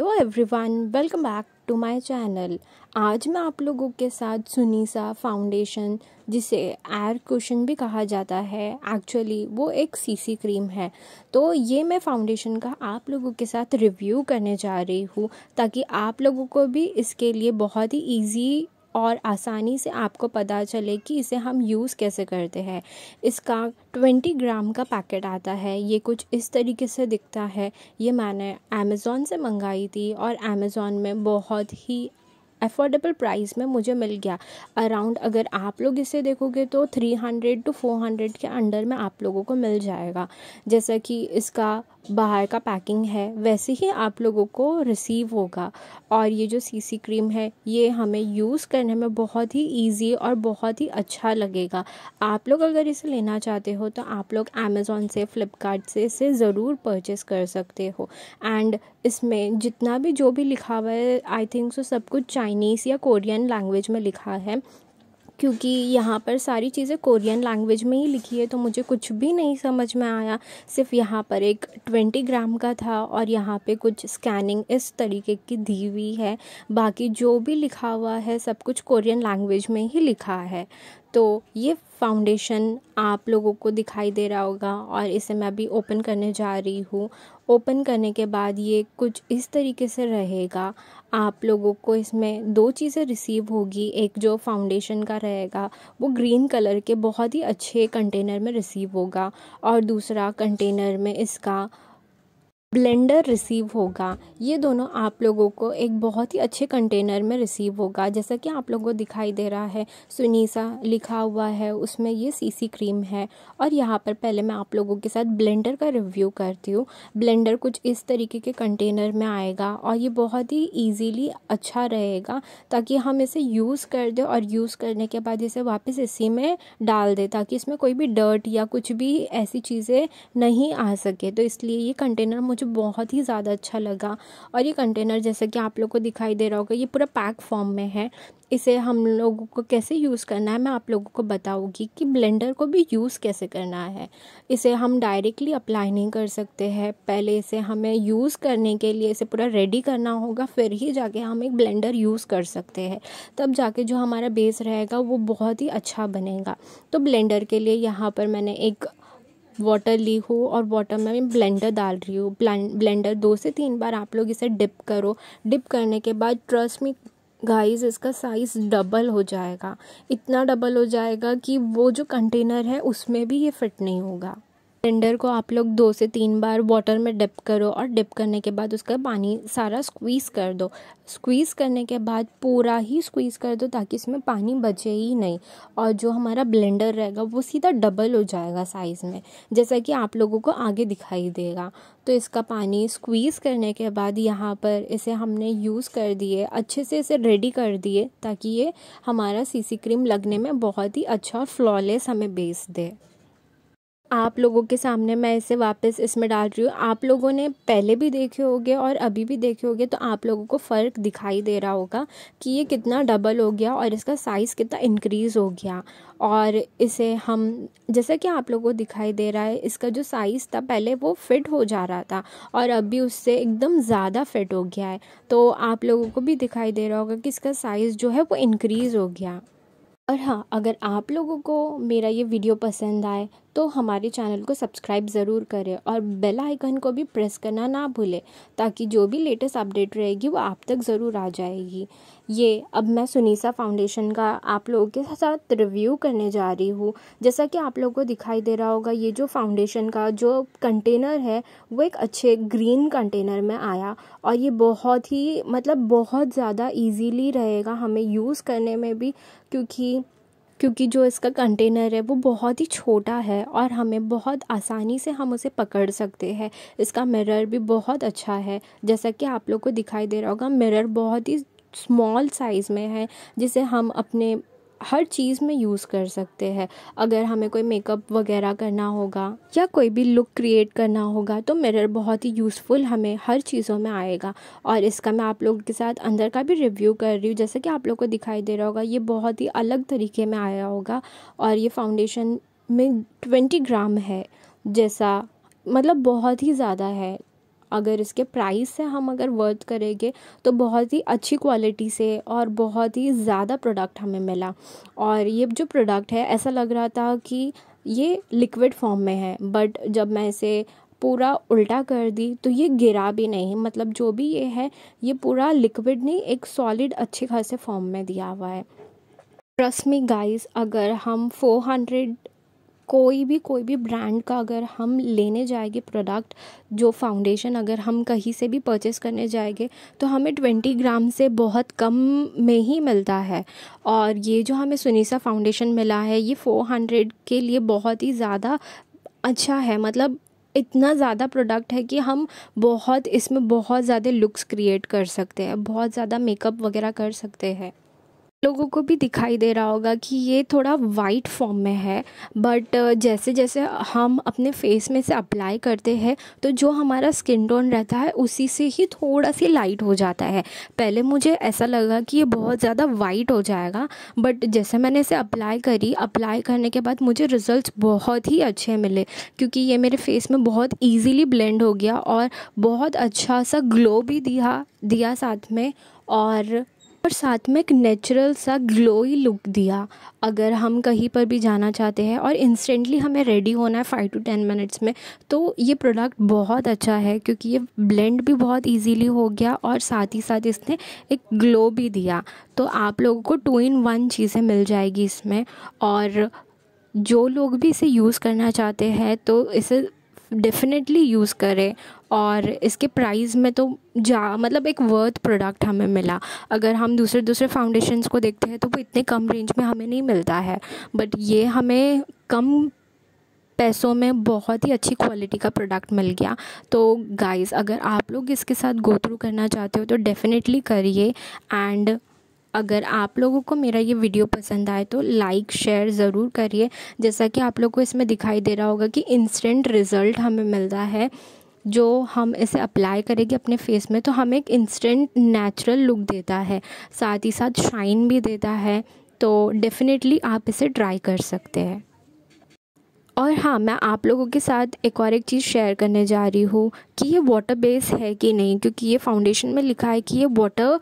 hello everyone welcome back to my channel आज मैं आप लोगों के साथ सुनीसा फाउंडेशन जिसे एयर क्वेश्चन भी कहा जाता है एक्चुअली वो एक सीसी क्रीम है तो ये मैं फाउंडेशन का आप लोगों के साथ रिव्यू करने जा रही हूँ ताकि आप लोगों को भी इसके लिए बहुत ही ईजी और आसानी से आपको पता चले कि इसे हम यूज़ कैसे करते हैं इसका ट्वेंटी ग्राम का पैकेट आता है ये कुछ इस तरीके से दिखता है ये मैंने अमेज़ोन से मंगाई थी और अमेज़ोन में बहुत ही अफोर्डेबल प्राइस में मुझे मिल गया अराउंड अगर आप लोग इसे देखोगे तो three hundred to four hundred के अंडर में आप लोगों को मिल जाएगा जैसा कि इसका बाहर का पैकिंग है वैसे ही आप लोगों को रिसीव होगा और ये जो सीसी क्रीम है ये हमें यूज़ करने में बहुत ही इजी और बहुत ही अच्छा लगेगा आप लोग अगर इसे लेना चाहते हो तो आप लोग अमेज़ोन से फ़्लिपकार्ट से इसे ज़रूर परचेस कर सकते हो एंड इसमें जितना भी जो भी लिखा हुआ है आई थिंक सो सब कुछ चाइनीज़ या कोरियन लैंग्वेज में लिखा है क्योंकि यहाँ पर सारी चीज़ें कोरियन लैंग्वेज में ही लिखी है तो मुझे कुछ भी नहीं समझ में आया सिर्फ यहाँ पर एक ट्वेंटी ग्राम का था और यहाँ पे कुछ स्कैनिंग इस तरीके की दी हुई है बाकी जो भी लिखा हुआ है सब कुछ कोरियन लैंग्वेज में ही लिखा है तो ये फाउंडेशन आप लोगों को दिखाई दे रहा होगा और इसे मैं अभी ओपन करने जा रही हूँ ओपन करने के बाद ये कुछ इस तरीके से रहेगा आप लोगों को इसमें दो चीज़ें रिसीव होगी एक जो फाउंडेशन का रहेगा वो ग्रीन कलर के बहुत ही अच्छे कंटेनर में रिसीव होगा और दूसरा कंटेनर में इसका ब्लेंडर रिसीव होगा ये दोनों आप लोगों को एक बहुत ही अच्छे कंटेनर में रिसीव होगा जैसा कि आप लोगों को दिखाई दे रहा है सुनीसा लिखा हुआ है उसमें ये सीसी क्रीम है और यहाँ पर पहले मैं आप लोगों के साथ ब्लेंडर का रिव्यू करती हूँ ब्लेंडर कुछ इस तरीके के कंटेनर में आएगा और ये बहुत ही ईजीली अच्छा रहेगा ताकि हम इसे यूज़ कर दें और यूज़ करने के बाद इसे वापस इसी में डाल दें ताकि इसमें कोई भी डर्ट या कुछ भी ऐसी चीज़ें नहीं आ सके तो इसलिए ये कंटेनर मुझे मुझे बहुत ही ज़्यादा अच्छा लगा और ये कंटेनर जैसा कि आप लोग को दिखाई दे रहा होगा ये पूरा पैक फॉर्म में है इसे हम लोगों को कैसे यूज़ करना है मैं आप लोगों को बताऊँगी कि ब्लेंडर को भी यूज़ कैसे करना है इसे हम डायरेक्टली अप्लाई नहीं कर सकते हैं पहले इसे हमें यूज़ करने के लिए इसे पूरा रेडी करना होगा फिर ही जाके हम एक ब्लेंडर यूज़ कर सकते हैं तब जाके जो हमारा बेस रहेगा वो बहुत ही अच्छा बनेगा तो ब्लेंडर के लिए यहाँ पर मैंने एक वाटर ली हो और वाटर में मैं ब्लेंडर डाल रही हूँ ब्लेंडर दो से तीन बार आप लोग इसे डिप करो डिप करने के बाद ट्रस्ट में गाइस इसका साइज़ डबल हो जाएगा इतना डबल हो जाएगा कि वो जो कंटेनर है उसमें भी ये फिट नहीं होगा सिलेंडर को आप लोग दो से तीन बार वाटर में डिप करो और डिप करने के बाद उसका पानी सारा स्क्वीज़ कर दो स्क्वीज़ करने के बाद पूरा ही स्क्वीज़ कर दो ताकि इसमें पानी बचे ही नहीं और जो हमारा ब्लेंडर रहेगा वो सीधा डबल हो जाएगा साइज़ में जैसा कि आप लोगों को आगे दिखाई देगा तो इसका पानी स्क्वीज़ करने के बाद यहाँ पर इसे हमने यूज़ कर दिए अच्छे से इसे रेडी कर दिए ताकि ये हमारा सीसी क्रीम लगने में बहुत ही अच्छा और फ्लॉलेस हमें बेस दे आप लोगों के सामने मैं इसे वापस इसमें डाल रही हूँ आप लोगों ने पहले भी देखे होंगे और अभी भी देखे होंगे तो आप लोगों को फ़र्क दिखाई दे रहा होगा कि ये कितना डबल हो गया और इसका साइज़ कितना इंक्रीज़ हो गया और इसे हम जैसा कि आप लोगों को दिखाई दे रहा है इसका जो साइज़ था पहले वो फिट हो जा रहा था और अभी उससे एकदम ज़्यादा फिट हो गया है तो आप लोगों को भी दिखाई दे रहा होगा कि इसका साइज़ जो है वो इनक्रीज़ हो गया और हाँ अगर आप लोगों को मेरा ये वीडियो पसंद आए तो हमारे चैनल को सब्सक्राइब ज़रूर करें और बेल आइकन को भी प्रेस करना ना भूलें ताकि जो भी लेटेस्ट अपडेट रहेगी वो आप तक ज़रूर आ जाएगी ये अब मैं सुनीसा फाउंडेशन का आप लोगों के साथ रिव्यू करने जा रही हूँ जैसा कि आप लोगों को दिखाई दे रहा होगा ये जो फाउंडेशन का जो कंटेनर है वो एक अच्छे ग्रीन कंटेनर में आया और ये बहुत ही मतलब बहुत ज़्यादा ईजीली रहेगा हमें यूज़ करने में भी क्योंकि क्योंकि जो इसका कंटेनर है वो बहुत ही छोटा है और हमें बहुत आसानी से हम उसे पकड़ सकते हैं इसका मिरर भी बहुत अच्छा है जैसा कि आप लोग को दिखाई दे रहा होगा मिरर बहुत ही स्मॉल साइज़ में है जिसे हम अपने हर चीज़ में यूज़ कर सकते हैं अगर हमें कोई मेकअप वगैरह करना होगा या कोई भी लुक क्रिएट करना होगा तो मिरर बहुत ही यूज़फुल हमें हर चीज़ों में आएगा और इसका मैं आप लोगों के साथ अंदर का भी रिव्यू कर रही हूँ जैसे कि आप लोग को दिखाई दे रहा होगा ये बहुत ही अलग तरीके में आया होगा और ये फाउंडेशन में ट्वेंटी ग्राम है जैसा मतलब बहुत ही ज़्यादा है अगर इसके प्राइस से हम अगर वर्थ करेंगे तो बहुत ही अच्छी क्वालिटी से और बहुत ही ज़्यादा प्रोडक्ट हमें मिला और ये जो प्रोडक्ट है ऐसा लग रहा था कि ये लिक्विड फॉर्म में है बट जब मैं इसे पूरा उल्टा कर दी तो ये गिरा भी नहीं मतलब जो भी ये है ये पूरा लिक्विड नहीं एक सॉलिड अच्छे खासे फॉर्म में दिया हुआ है ट्रस्ट मी गाइस अगर हम 400 कोई भी कोई भी ब्रांड का अगर हम लेने जाएंगे प्रोडक्ट जो फाउंडेशन अगर हम कहीं से भी परचेस करने जाएंगे तो हमें ट्वेंटी ग्राम से बहुत कम में ही मिलता है और ये जो हमें सुनीसा फाउंडेशन मिला है ये फ़ोर हंड्रेड के लिए बहुत ही ज़्यादा अच्छा है मतलब इतना ज़्यादा प्रोडक्ट है कि हम बहुत इसमें बहुत ज़्यादा लुक्स क्रिएट कर सकते हैं बहुत ज़्यादा मेकअप वगैरह कर सकते हैं लोगों को भी दिखाई दे रहा होगा कि ये थोड़ा वाइट फॉर्म में है बट uh, जैसे जैसे हम अपने फेस में से अप्लाई करते हैं तो जो हमारा स्किन टोन रहता है उसी से ही थोड़ा सी लाइट हो जाता है पहले मुझे ऐसा लगा कि ये बहुत ज़्यादा वाइट हो जाएगा बट जैसे मैंने इसे अप्लाई करी अप्लाई करने के बाद मुझे रिज़ल्ट बहुत ही अच्छे मिले क्योंकि ये मेरे फेस में बहुत ईजीली ब्लेंड हो गया और बहुत अच्छा सा ग्लो भी दिया दिया साथ में और और साथ में एक नेचुरल सा ग्लोई लुक दिया अगर हम कहीं पर भी जाना चाहते हैं और इंस्टेंटली हमें रेडी होना है फ़ाइव टू टेन मिनट्स में तो ये प्रोडक्ट बहुत अच्छा है क्योंकि ये ब्लेंड भी बहुत इजीली हो गया और साथ ही साथ इसने एक ग्लो भी दिया तो आप लोगों को टू इन वन चीज़ें मिल जाएगी इसमें और जो लोग भी इसे यूज़ करना चाहते हैं तो इसे डेफिनेटली यूज़ करें और इसके प्राइस में तो जा मतलब एक वर्थ प्रोडक्ट हमें मिला अगर हम दूसरे दूसरे फाउंडेशंस को देखते हैं तो वो इतने कम रेंज में हमें नहीं मिलता है बट ये हमें कम पैसों में बहुत ही अच्छी क्वालिटी का प्रोडक्ट मिल गया तो गाइस अगर आप लोग इसके साथ गो थ्रू करना चाहते हो तो डेफ़िनेटली करिए एंड अगर आप लोगों को मेरा ये वीडियो पसंद आए तो लाइक शेयर ज़रूर करिए जैसा कि आप लोग को इसमें दिखाई दे रहा होगा कि इंस्टेंट रिज़ल्ट हमें मिल रहा है जो हम इसे अप्लाई करेंगे अपने फेस में तो हमें एक इंस्टेंट नेचुरल लुक देता है साथ ही साथ शाइन भी देता है तो डेफ़िनेटली आप इसे ट्राई कर सकते हैं और हाँ मैं आप लोगों के साथ एक और एक चीज़ शेयर करने जा रही हूँ कि ये वाटर बेस है कि नहीं क्योंकि ये फाउंडेशन में लिखा है कि ये वाटर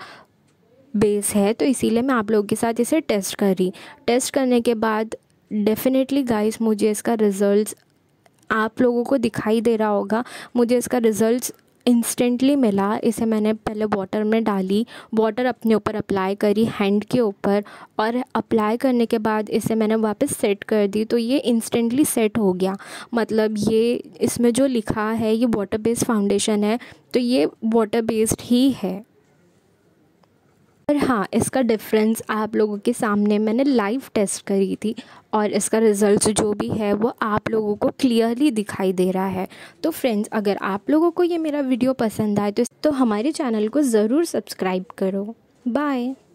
बेस है तो इसीलिए मैं आप लोगों के साथ इसे टेस्ट कर रही टेस्ट करने के बाद डेफिनेटली गाइस मुझे इसका रिज़ल्ट आप लोगों को दिखाई दे रहा होगा मुझे इसका रिज़ल्ट इंस्टेंटली मिला इसे मैंने पहले वाटर में डाली वाटर अपने ऊपर अप्लाई करी हैंड के ऊपर और अप्लाई करने के बाद इसे मैंने वापस सेट कर दी तो ये इंस्टेंटली सेट हो गया मतलब ये इसमें जो लिखा है ये वाटर बेस्ड फाउंडेशन है तो ये वाटर बेस्ड ही है पर हाँ इसका डिफरेंस आप लोगों के सामने मैंने लाइव टेस्ट करी थी और इसका रिज़ल्ट जो भी है वो आप लोगों को क्लियरली दिखाई दे रहा है तो फ्रेंड्स अगर आप लोगों को ये मेरा वीडियो पसंद आए तो, तो हमारे चैनल को ज़रूर सब्सक्राइब करो बाय